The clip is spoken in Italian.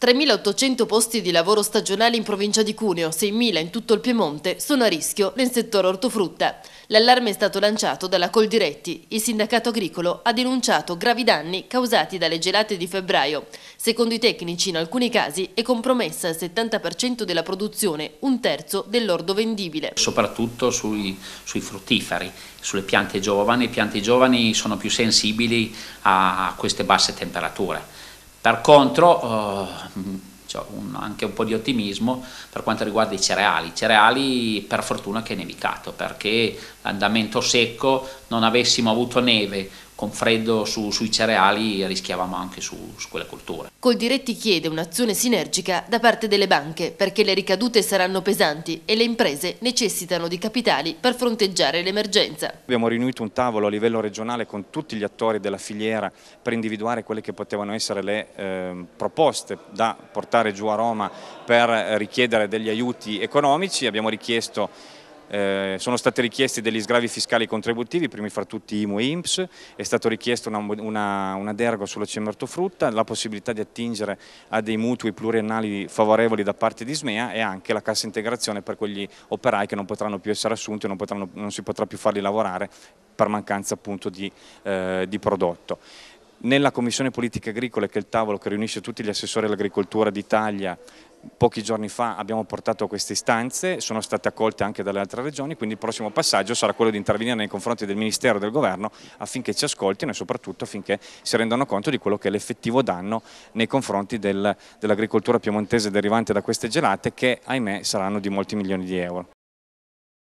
3.800 posti di lavoro stagionali in provincia di Cuneo, 6.000 in tutto il Piemonte, sono a rischio nel settore ortofrutta. L'allarme è stato lanciato dalla Coldiretti. Il sindacato agricolo ha denunciato gravi danni causati dalle gelate di febbraio. Secondo i tecnici, in alcuni casi è compromessa il 70% della produzione, un terzo dell'ordo vendibile. Soprattutto sui, sui fruttiferi, sulle piante giovani. Le piante giovani sono più sensibili a queste basse temperature per contro, eh, ho un, anche un po' di ottimismo per quanto riguarda i cereali. I cereali, per fortuna che è nevicato, perché l'andamento secco, non avessimo avuto neve con freddo su, sui cereali rischiavamo anche su, su quelle colture. Coldiretti chiede un'azione sinergica da parte delle banche perché le ricadute saranno pesanti e le imprese necessitano di capitali per fronteggiare l'emergenza. Abbiamo riunito un tavolo a livello regionale con tutti gli attori della filiera per individuare quelle che potevano essere le eh, proposte da portare giù a Roma per eh, richiedere degli aiuti economici. Abbiamo richiesto eh, sono stati richiesti degli sgravi fiscali contributivi, primi fra tutti IMU e IMPS, è stato richiesto una, una, una dergo sulla frutta, la possibilità di attingere a dei mutui pluriannali favorevoli da parte di SMEA e anche la cassa integrazione per quegli operai che non potranno più essere assunti, non, non si potrà più farli lavorare per mancanza appunto di, eh, di prodotto nella Commissione Politica Agricola, che è il tavolo che riunisce tutti gli assessori all'agricoltura d'Italia pochi giorni fa abbiamo portato queste istanze, sono state accolte anche dalle altre regioni, quindi il prossimo passaggio sarà quello di intervenire nei confronti del Ministero e del Governo affinché ci ascoltino e soprattutto affinché si rendano conto di quello che è l'effettivo danno nei confronti del, dell'agricoltura piemontese derivante da queste gelate che ahimè saranno di molti milioni di euro.